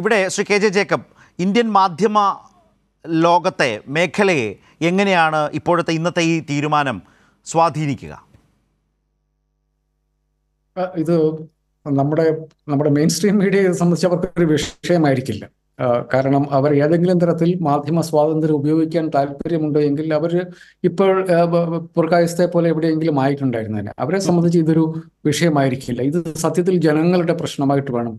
ഇവിടെ Shri K J Jacob Indian മാധ്യമ ലോകത്തെ മേഖലയെ എങ്ങനെയാണ് ഇപ്പോഴത്തെ ഇന്നത്തെ ഈ തീരുമാനം സ്വാധീനിക്കുക ഇത് നമ്മുടെ നമ്മുടെ മെയിൻ സ്ട്രീം മീഡിയയെ സംബന്ധിച്ച് അവർക്ക് ഒരു വിഷയമായിരിക്കില്ല കാരണം അവർ ഏതെങ്കിലും തരത്തിൽ മാധ്യമ സ്വാതന്ത്ര്യം ഉപയോഗിക്കാൻ താല്പര്യമുണ്ടോ എങ്കിൽ അവർ ഇപ്പോൾ പുറകായസ്ഥെ പോലെ എവിടെയെങ്കിലും ആയിട്ടുണ്ടായിരുന്നതിന് അവരെ സംബന്ധിച്ച് ഇതൊരു വിഷയമായിരിക്കില്ല ഇത് സത്യത്തിൽ ജനങ്ങളുടെ പ്രശ്നമായിട്ട് വേണം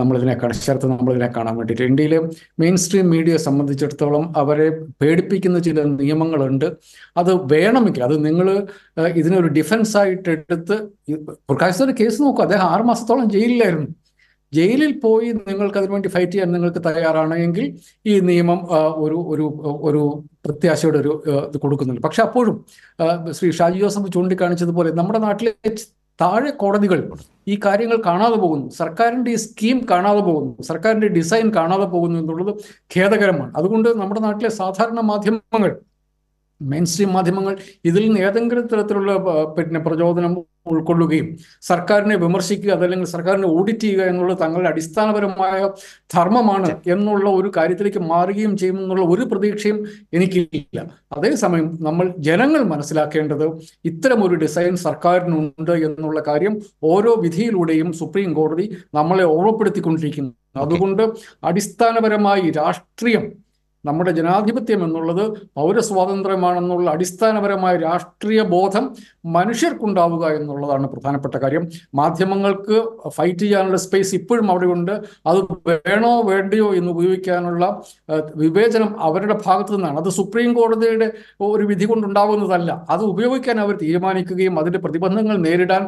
നമ്മളിതിനെ ചേർത്ത് നമ്മളിതിനെ കാണാൻ വേണ്ടിയിട്ട് ഇന്ത്യയിലെ മെയിൻ സ്ട്രീം മീഡിയയെ സംബന്ധിച്ചിടത്തോളം അവരെ പേടിപ്പിക്കുന്ന ചില നിയമങ്ങളുണ്ട് അത് വേണമെങ്കിൽ അത് നിങ്ങൾ ഇതിനൊരു ഡിഫൻസ് ആയിട്ട് എടുത്ത് പുറകായസ്ഥയുടെ കേസ് നോക്കൂ അദ്ദേഹം ആറ് മാസത്തോളം ജയിലിലായിരുന്നു ജയിലിൽ പോയി നിങ്ങൾക്ക് അതിനുവേണ്ടി ഫൈറ്റ് ചെയ്യാൻ നിങ്ങൾക്ക് തയ്യാറാണെങ്കിൽ ഈ നിയമം ഒരു ഒരു ഒരു പ്രത്യാശയുടെ ഒരു ഇത് കൊടുക്കുന്നുണ്ട് പക്ഷെ അപ്പോഴും ശ്രീ ഷാജി ജോസഫ് ചൂണ്ടിക്കാണിച്ചതുപോലെ നമ്മുടെ നാട്ടിലെ താഴെ കോടതികൾ ഈ കാര്യങ്ങൾ കാണാതെ പോകുന്നു സർക്കാരിൻ്റെ ഈ സ്കീം കാണാതെ പോകുന്നു സർക്കാരിൻ്റെ ഡിസൈൻ കാണാതെ പോകുന്നു എന്നുള്ളത് ഖേദകരമാണ് അതുകൊണ്ട് നമ്മുടെ നാട്ടിലെ സാധാരണ മാധ്യമങ്ങൾ മെയിൻ സ്ട്രീം മാധ്യമങ്ങൾ ഇതിൽ നിന്ന് ഏതെങ്കിലും തരത്തിലുള്ള പിന്നെ പ്രചോദനം ഉൾക്കൊള്ളുകയും സർക്കാരിനെ വിമർശിക്കുക അതല്ലെങ്കിൽ സർക്കാരിനെ ഓഡിറ്റ് ചെയ്യുക എന്നുള്ള തങ്ങളുടെ അടിസ്ഥാനപരമായ ധർമ്മമാണ് എന്നുള്ള ഒരു കാര്യത്തിലേക്ക് മാറുകയും ചെയ്യുമെന്നുള്ള ഒരു പ്രതീക്ഷയും എനിക്കില്ല അതേസമയം നമ്മൾ ജനങ്ങൾ മനസ്സിലാക്കേണ്ടത് ഇത്തരം ഒരു ഡിസൈൻ സർക്കാരിനുണ്ട് എന്നുള്ള കാര്യം ഓരോ വിധിയിലൂടെയും സുപ്രീം കോടതി നമ്മളെ ഓർമ്മപ്പെടുത്തിക്കൊണ്ടിരിക്കുന്നു അതുകൊണ്ട് അടിസ്ഥാനപരമായി രാഷ്ട്രീയം നമ്മുടെ ജനാധിപത്യം എന്നുള്ളത് പൗരസ്വാതന്ത്ര്യമാണെന്നുള്ള അടിസ്ഥാനപരമായ രാഷ്ട്രീയ ബോധം മനുഷ്യർക്കുണ്ടാവുക എന്നുള്ളതാണ് പ്രധാനപ്പെട്ട കാര്യം മാധ്യമങ്ങൾക്ക് ഫൈറ്റ് ചെയ്യാനുള്ള സ്പേസ് ഇപ്പോഴും അവിടെയുണ്ട് അത് വേണോ വേണ്ടയോ എന്ന് ഉപയോഗിക്കാനുള്ള വിവേചനം അവരുടെ ഭാഗത്തു നിന്നാണ് അത് സുപ്രീം കോടതിയുടെ ഒരു വിധി കൊണ്ടുണ്ടാവുന്നതല്ല അത് ഉപയോഗിക്കാൻ അവർ തീരുമാനിക്കുകയും അതിൻ്റെ പ്രതിബന്ധങ്ങൾ നേരിടാൻ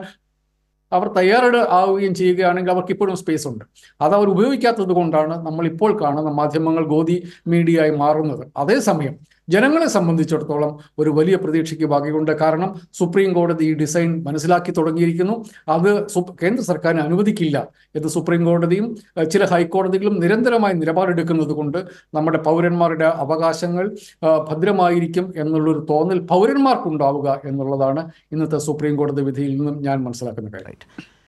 അവർ തയ്യാറെടു ആവുകയും ചെയ്യുകയാണെങ്കിൽ അവർക്ക് ഇപ്പോഴും സ്പേസ് ഉണ്ട് അത് അവർ ഉപയോഗിക്കാത്തത് കൊണ്ടാണ് നമ്മൾ ഇപ്പോൾ കാണുന്ന മാധ്യമങ്ങൾ ഗോതി മീഡിയയായി മാറുന്നത് അതേസമയം ജനങ്ങളെ സംബന്ധിച്ചിടത്തോളം ഒരു വലിയ പ്രതീക്ഷയ്ക്ക് വകയുണ്ട് കാരണം സുപ്രീം കോടതി ഈ ഡിസൈൻ മനസ്സിലാക്കി തുടങ്ങിയിരിക്കുന്നു അത് കേന്ദ്ര സർക്കാരിന് അനുവദിക്കില്ല എന്ന് സുപ്രീം കോടതിയും ചില ഹൈക്കോടതികളും നിരന്തരമായി നിലപാടെടുക്കുന്നത് കൊണ്ട് നമ്മുടെ പൗരന്മാരുടെ അവകാശങ്ങൾ ഭദ്രമായിരിക്കും എന്നുള്ളൊരു തോന്നൽ പൗരന്മാർക്കുണ്ടാവുക എന്നുള്ളതാണ് ഇന്നത്തെ സുപ്രീം കോടതി വിധിയിൽ നിന്നും ഞാൻ മനസ്സിലാക്കുന്ന കാര്യം